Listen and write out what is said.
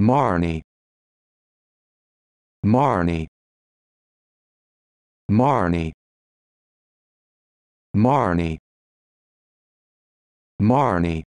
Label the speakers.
Speaker 1: Marnie Marnie Marnie Marnie Marnie